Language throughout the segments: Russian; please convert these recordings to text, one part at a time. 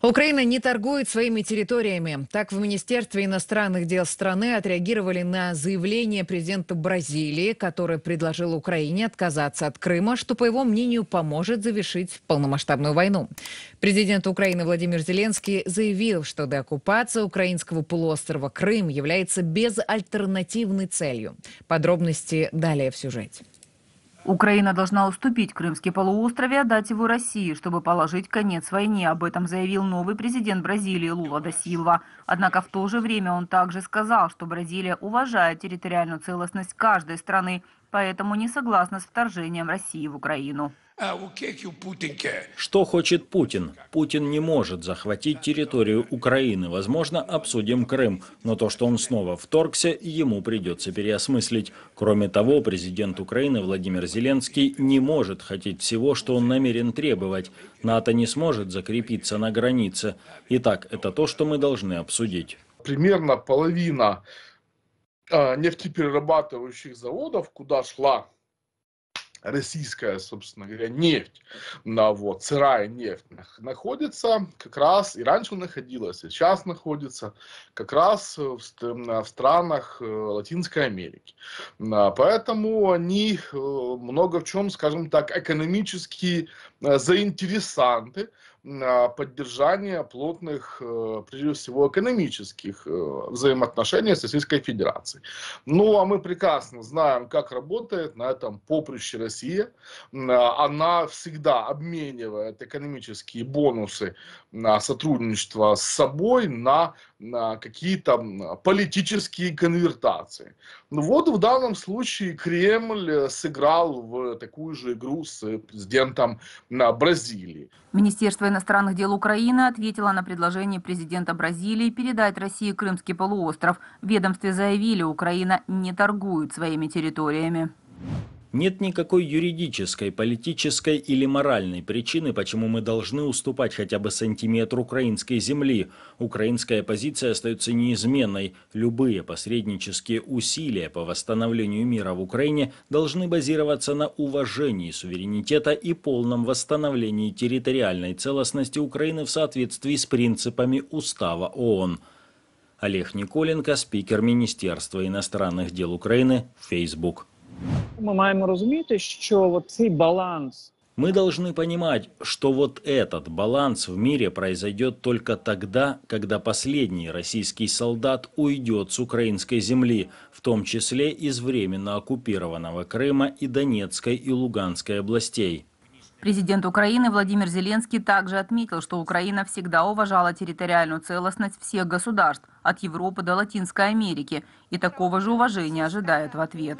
Украина не торгует своими территориями. Так в Министерстве иностранных дел страны отреагировали на заявление президента Бразилии, который предложил Украине отказаться от Крыма, что, по его мнению, поможет завершить полномасштабную войну. Президент Украины Владимир Зеленский заявил, что деоккупация украинского полуострова Крым является безальтернативной целью. Подробности далее в сюжете. Украина должна уступить Крымский полуостров и а отдать его России, чтобы положить конец войне. Об этом заявил новый президент Бразилии Лула да Силва. Однако в то же время он также сказал, что Бразилия уважает территориальную целостность каждой страны, поэтому не согласна с вторжением России в Украину. А что хочет Путин? Путин не может захватить территорию Украины. Возможно, обсудим Крым. Но то, что он снова вторгся, ему придется переосмыслить. Кроме того, президент Украины Владимир Зеленский не может хотеть всего, что он намерен требовать. НАТО не сможет закрепиться на границе. Итак, это то, что мы должны обсудить. Примерно половина а, нефтеперерабатывающих заводов, куда шла российская, собственно говоря, нефть, на вот, сырая нефть находится как раз, и раньше находилась, и сейчас находится как раз в, в странах э, Латинской Америки. Поэтому они э, много в чем, скажем так, экономические э, заинтересанты поддержания плотных, э, прежде всего, экономических э, взаимоотношений с Российской Федерацией. Ну, а мы прекрасно знаем, как работает на этом поприще Россия. Она всегда обменивает экономические бонусы на сотрудничество с собой на, на какие-то политические конвертации. Ну вот в данном случае Кремль э, сыграл в такую же игру с президентом на Бразилии. Министерство Министерство иностранных дел Украины ответила на предложение президента Бразилии передать России Крымский полуостров. В ведомстве заявили, Украина не торгует своими территориями. Нет никакой юридической, политической или моральной причины, почему мы должны уступать хотя бы сантиметр украинской земли. Украинская позиция остается неизменной. Любые посреднические усилия по восстановлению мира в Украине должны базироваться на уважении суверенитета и полном восстановлении территориальной целостности Украины в соответствии с принципами Устава ООН. Олег Николенко, спикер Министерства иностранных дел Украины, Facebook. Ми маємо розуміти, що цей баланс. Мы должны понимать, что вот этот баланс в мире произойдет только тогда, когда последний российский солдат уйдет с украинской земли, в том числе из временно оккупированного Крыма и Донецкой и Луганской областей. Президент Украины Владимир Зеленский также отметил, что Украина всегда уважала территориальную целостность всех государств, от Европы до Латинской Америки, и такого же уважения ожидает в ответ.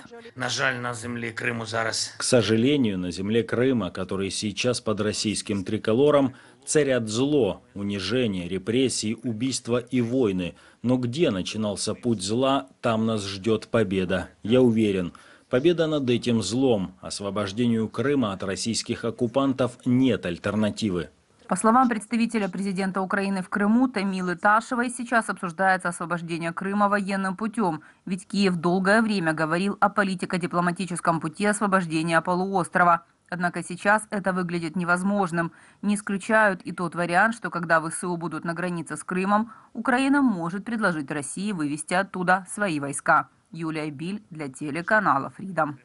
К сожалению, на земле Крыма, который сейчас под российским триколором, царят зло, унижение, репрессии, убийства и войны. Но где начинался путь зла, там нас ждет победа. Я уверен, Победа над этим злом. Освобождению Крыма от российских оккупантов нет альтернативы. По словам представителя президента Украины в Крыму Тамилы Ташевой, сейчас обсуждается освобождение Крыма военным путем, ведь Киев долгое время говорил о политико-дипломатическом пути освобождения полуострова. Однако сейчас это выглядит невозможным. Не исключают и тот вариант, что когда ВСУ будут на границе с Крымом, Украина может предложить России вывести оттуда свои войска. Юлия Биль для телеканала Freedom.